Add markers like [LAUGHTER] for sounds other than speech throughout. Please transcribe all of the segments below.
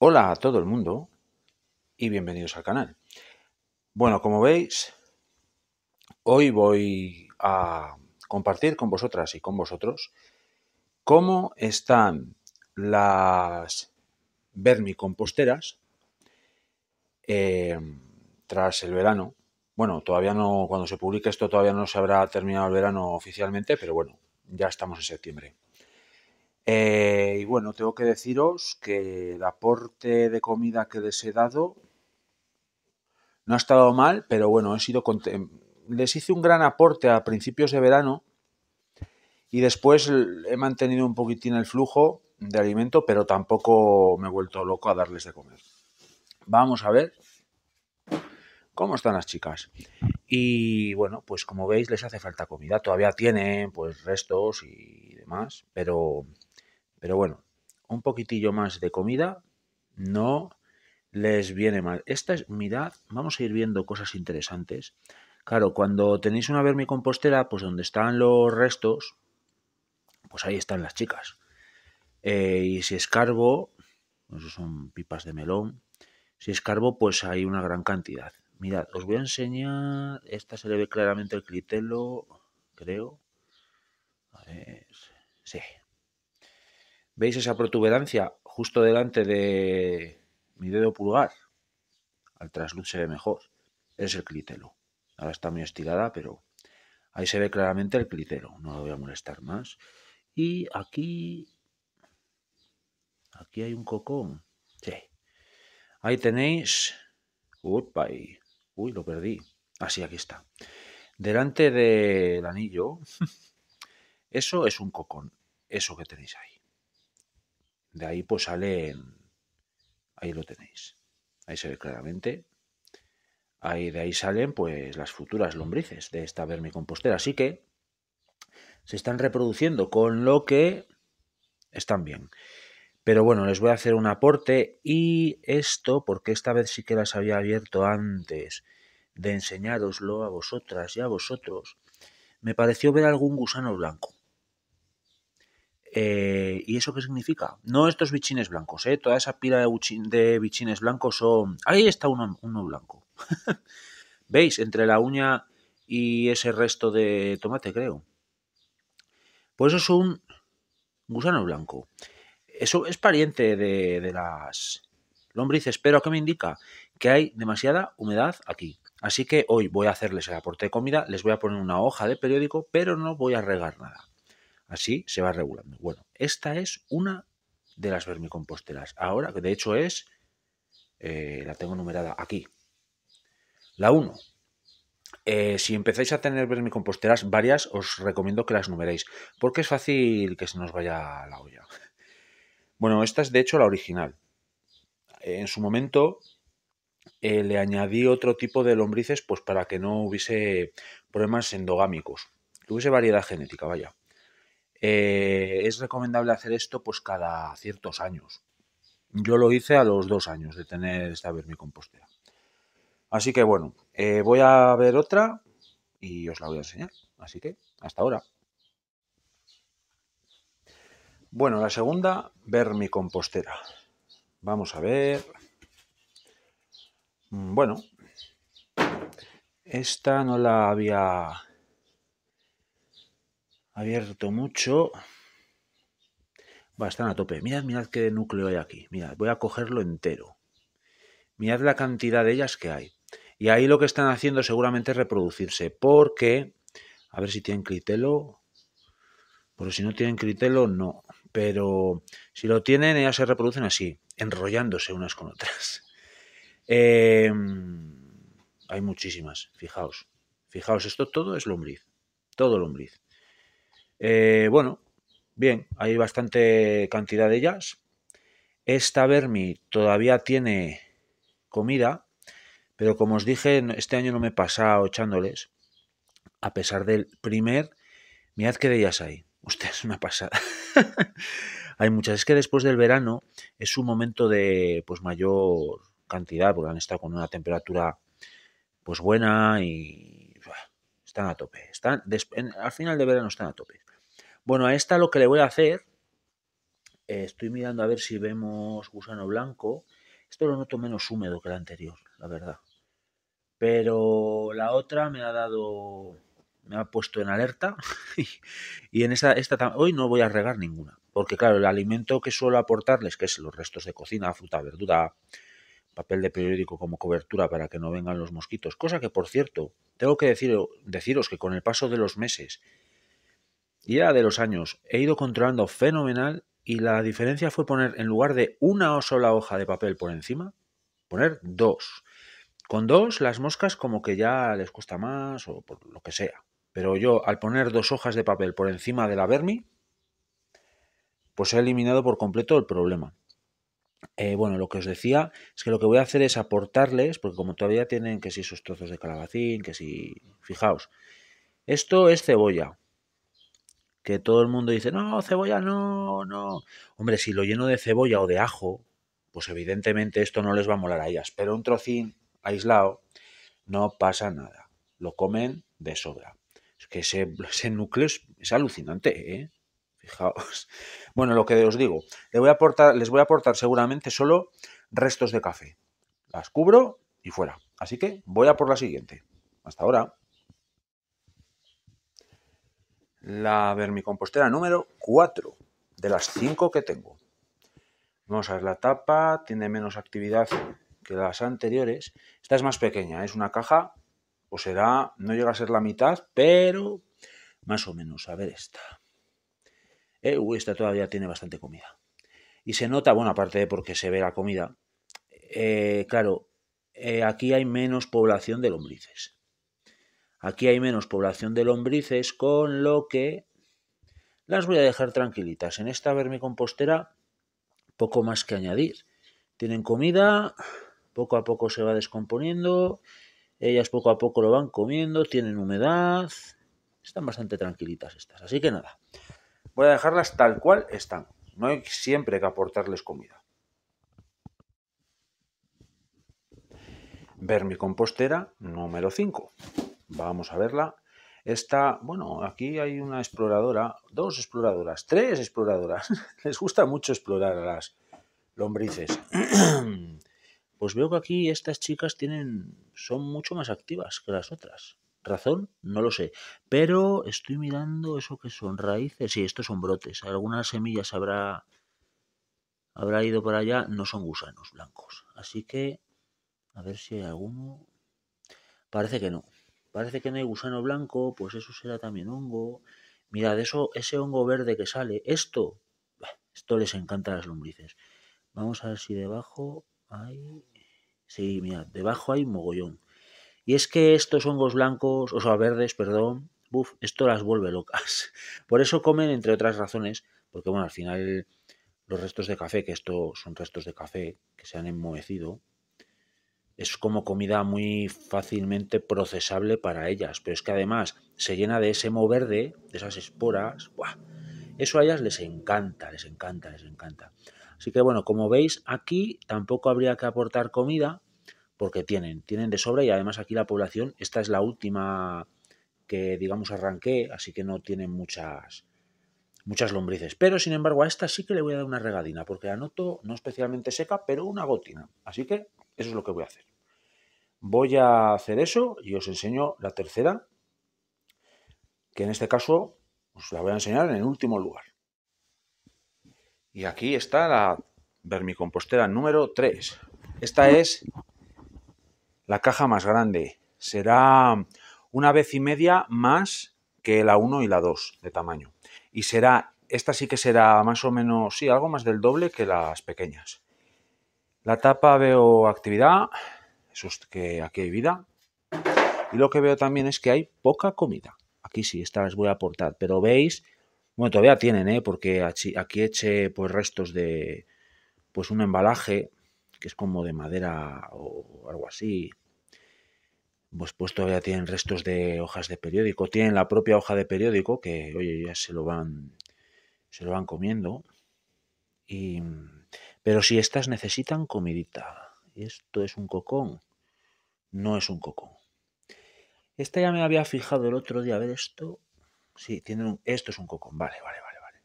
Hola a todo el mundo y bienvenidos al canal. Bueno, como veis, hoy voy a compartir con vosotras y con vosotros cómo están las vermicomposteras eh, tras el verano. Bueno, todavía no, cuando se publique esto todavía no se habrá terminado el verano oficialmente, pero bueno, ya estamos en septiembre. Eh, y bueno, tengo que deciros que el aporte de comida que les he dado no ha estado mal, pero bueno, he sido les hice un gran aporte a principios de verano y después he mantenido un poquitín el flujo de alimento, pero tampoco me he vuelto loco a darles de comer. Vamos a ver cómo están las chicas. Y bueno, pues como veis les hace falta comida. Todavía tienen pues restos y demás, pero pero bueno, un poquitillo más de comida no les viene mal. Esta es, mirad, vamos a ir viendo cosas interesantes. Claro, cuando tenéis una vermicompostera, pues donde están los restos, pues ahí están las chicas. Eh, y si escarbo, pues eso son pipas de melón, si escarbo, pues hay una gran cantidad. Mirad, os voy a enseñar, esta se le ve claramente el critelo, creo. A ver, sí, ¿Veis esa protuberancia justo delante de mi dedo pulgar? Al trasluz se ve mejor. Es el clítelo. Ahora está muy estirada, pero ahí se ve claramente el clítelo. No lo voy a molestar más. Y aquí... Aquí hay un cocón. Sí. Ahí tenéis... Uy, lo perdí. Así, ah, aquí está. Delante del anillo... [LAUGHS] Eso es un cocón. Eso que tenéis ahí. De ahí pues salen, ahí lo tenéis, ahí se ve claramente. Ahí, de ahí salen pues las futuras lombrices de esta vermicompostera. Así que se están reproduciendo, con lo que están bien. Pero bueno, les voy a hacer un aporte y esto, porque esta vez sí que las había abierto antes de enseñároslo a vosotras y a vosotros, me pareció ver algún gusano blanco. Eh, ¿Y eso qué significa? No estos bichines blancos, ¿eh? toda esa pila de, bichines blancos son... Ahí está uno, blanco. [LAUGHS] ¿Veis? Entre la uña y ese resto de tomate, creo. Pues eso es un gusano blanco. Eso es pariente de, de las lombrices, pero ¿qué me indica? Que hay demasiada humedad aquí. Así que hoy voy a hacerles el aporte de comida, les voy a poner una hoja de periódico, pero no voy a regar nada. Así se va regulando. Bueno, esta es una de las vermicomposteras. Ahora, que de hecho es, eh, la tengo numerada aquí. La 1. Eh, si empezáis a tener vermicomposteras varias, os recomiendo que las numeréis, porque es fácil que se nos vaya la olla. Bueno, esta es de hecho la original. En su momento eh, le añadí otro tipo de lombrices pues para que no hubiese problemas endogámicos, que hubiese variedad genética, vaya. Eh, es recomendable hacer esto pues cada ciertos años. Yo lo hice a los dos años de tener esta vermicompostera. Así que bueno, eh, voy a ver otra y os la voy a enseñar. Así que hasta ahora. Bueno, la segunda, vermicompostera. Vamos a ver. Mm, bueno, esta no la había abierto mucho. Va, están a tope. Mirad, mirad qué núcleo hay aquí. Mirad, voy a cogerlo entero. Mirad la cantidad de ellas que hay. Y ahí lo que están haciendo seguramente es reproducirse, porque, a ver si tienen critelo, Por si no tienen critelo, no. Pero si lo tienen, ellas se reproducen así, enrollándose unas con otras. [LAUGHS] Em, hay muchísimas, fijaos. Fijaos, esto todo es lombriz, todo lombriz. Eh, bueno, bien, hay bastante cantidad de ellas. Esta Vermi todavía tiene comida, pero como os dije, este año no me he pasado echándoles. A pesar del primer, mirad qué de ellas hay. Usted [LAUGHS] me una pasado. hay muchas. Es que después del verano es un momento de pues mayor cantidad, porque han estado con una temperatura pues buena y están a tope. Están, al final de verano están a tope. Bueno, a esta lo que le voy a hacer, eh, estoy mirando a ver si vemos gusano blanco. Esto lo noto menos húmedo que la anterior, la verdad. Pero la otra me ha dado, me ha puesto en alerta [LAUGHS] y en esta, esta hoy no voy a regar ninguna. Porque claro, el alimento que suelo aportarles, que es los restos de cocina, fruta, verdura, papel de periódico como cobertura para que no vengan los mosquitos, cosa que por cierto, tengo que deciros que con el paso de los meses y ya de los años he ido controlando fenomenal y la diferencia fue poner en lugar de una sola hoja de papel por encima, poner dos. Con dos las moscas como que ya les cuesta más o por lo que sea. Pero yo al poner dos hojas de papel por encima de la vermi, pues he eliminado por completo el problema. Eh, bueno, lo que os decía es que lo que voy a hacer es aportarles, porque como todavía tienen que si sus trozos de calabacín, que si... Fijaos, esto es cebolla. Que todo el mundo dice, no, cebolla no, no. Hombre, si lo lleno de cebolla o de ajo, pues evidentemente esto no les va a molar a ellas. Pero un trocín aislado, no pasa nada. Lo comen de sobra. Es que ese, [LAUGHS] núcleo es, es alucinante, ¿eh? Fijaos. [LAUGHS] Bueno, lo que os digo, les voy a aportar, seguramente solo restos de café. Las cubro y fuera. Así que voy a por la siguiente. Hasta ahora. La vermicompostera número 4 de las 5 que tengo. Vamos a ver, la tapa tiene menos actividad que las anteriores. Esta es más pequeña, es una caja, o será, no llega a ser la mitad, pero más o menos. A ver esta. Eh, esta todavía tiene bastante comida. Y se nota, bueno, aparte de porque se ve la comida, eh, claro, eh, aquí hay menos población de lombrices. Aquí hay menos población de lombrices, con lo que las voy a dejar tranquilitas. En esta vermicompostera, poco más que añadir. Tienen comida, poco a poco se va descomponiendo, ellas poco a poco lo van comiendo, tienen humedad, están bastante tranquilitas estas. Así que nada, voy a dejarlas tal cual están. No hay siempre que aportarles comida. Ver mi compostera número 5. Vamos a verla. Está... bueno, aquí hay una exploradora, dos exploradoras, tres exploradoras. [LAUGHS] Les gusta mucho explorar a las lombrices. [CLEARS THROAT] Pues veo que aquí estas chicas tienen, son mucho más activas que las otras razón, no lo sé. Pero estoy mirando eso que son raíces. y estos son brotes. Algunas semillas habrá, habrá ido por allá. No son gusanos blancos. Así que, a ver si hay alguno. Parece que no. Parece que no hay gusano blanco. Pues eso será también hongo. Mirad, eso, ese hongo verde que sale. Esto, esto les encanta a las lombrices. Vamos a ver si debajo hay... Sí, mirad, debajo hay mogollón. Y es que estos hongos blancos, o sea, verdes, perdón, buf, esto las vuelve locas. [LAUGHS] Por eso comen, entre otras razones, porque bueno, al final los restos de café, que esto son restos de café que se han enmohecido, es como comida muy fácilmente procesable para ellas. Pero es que además se llena de ese moho verde, de esas esporas. ¡buah! Eso a ellas les encanta, les encanta, les encanta. Así que bueno, como veis, aquí tampoco habría que aportar comida, porque tienen, tienen de sobra y además aquí la población, esta es la última que digamos arranqué, así que no tienen muchas, muchas lombrices. Pero sin embargo a esta sí que le voy a dar una regadina, porque la noto no especialmente seca, pero una gotina. Así que eso es lo que voy a hacer. Voy a hacer eso y os enseño la tercera, que en este caso os la voy a enseñar en el último lugar. Y aquí está la vermicompostera número 3. Esta es la caja más grande. Será una vez y media más que la 1 y la 2 de tamaño. Y será, esta sí que será más o menos, sí, algo más del doble que las pequeñas. La tapa veo actividad, eso es que aquí hay vida. Y lo que veo también es que hay poca comida. Aquí sí, esta les voy a aportar, pero veis, bueno, todavía tienen, ¿eh? porque aquí eché pues restos de pues un embalaje que es como de madera o algo así, pues, pues todavía tienen restos de hojas de periódico, tienen la propia hoja de periódico que, oye, ya se lo van, se lo van comiendo. Y, pero si estas necesitan comidita, esto es un cocón, no es un cocón. Esta ya me había fijado el otro día, a ver esto. Sí, tienen esto es un cocón, vale, vale, vale, vale.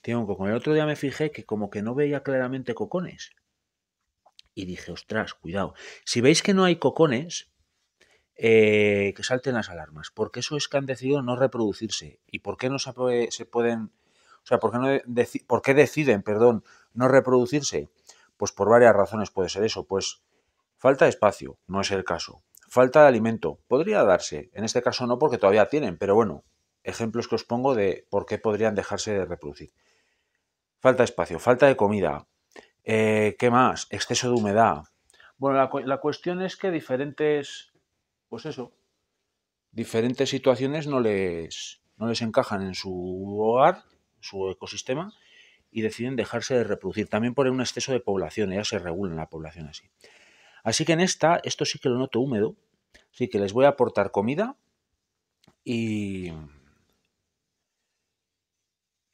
Tiene un cocón. El otro día me fijé que como que no veía claramente cocones. Y dije, ostras, cuidado. Si veis que no hay cocones, eh, que salten las alarmas, porque eso es que han decidido no reproducirse. ¿Y por qué no se, pueden, o sea, por qué, no deciden, perdón, no reproducirse? Pues por varias razones puede ser eso. Pues falta de espacio, no es el caso. Falta de alimento, podría darse. En este caso no, porque todavía tienen, pero bueno, ejemplos que os pongo de por qué podrían dejarse de reproducir. Falta de espacio, falta de comida. Eh, ¿Qué más? Exceso de humedad. Bueno, la cuestión es que diferentes pues eso, diferentes situaciones no les, no les encajan en su hogar, su ecosistema, y deciden dejarse de reproducir. También por un exceso de población, ya se regula la población así. Así que en esta, esto sí que lo noto húmedo, así que les voy a aportar comida y,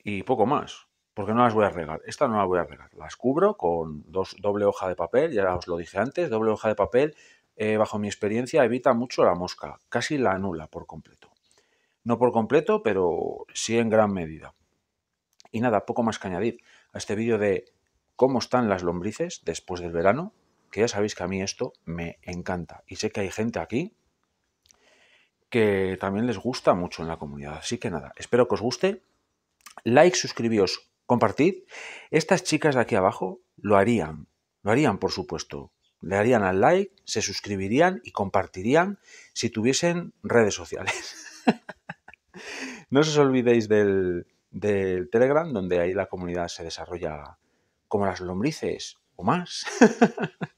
y poco más, porque no las voy a regar. Esta no la voy a regar. Las cubro con dos, doble hoja de papel, ya os lo dije antes, doble hoja de papel, eh, bajo mi experiencia, evita mucho la mosca, casi la anula por completo. No por completo, pero sí en gran medida. Y nada, poco más que añadir a este vídeo de cómo están las lombrices después del verano, que ya sabéis que a mí esto me encanta. Y sé que hay gente aquí que también les gusta mucho en la comunidad. Así que nada, espero que os guste. Like, suscribíos, compartid. Estas chicas de aquí abajo lo harían, lo harían por supuesto le harían al like, se suscribirían y compartirían si tuviesen redes sociales. [LAUGHS] no os olvidéis del, Telegram, donde ahí la comunidad se desarrolla como las lombrices o más. [LAUGHS]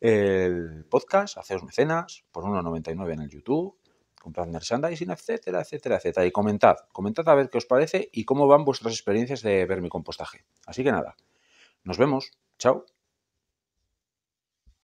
el podcast, haceos mecenas, por 1,99 en el YouTube, comprad merchandising, etcétera, etcétera, etcétera. Y comentad, comentad a ver qué os parece y cómo van vuestras experiencias de ver mi compostaje. Así que nada, nos vemos, chao.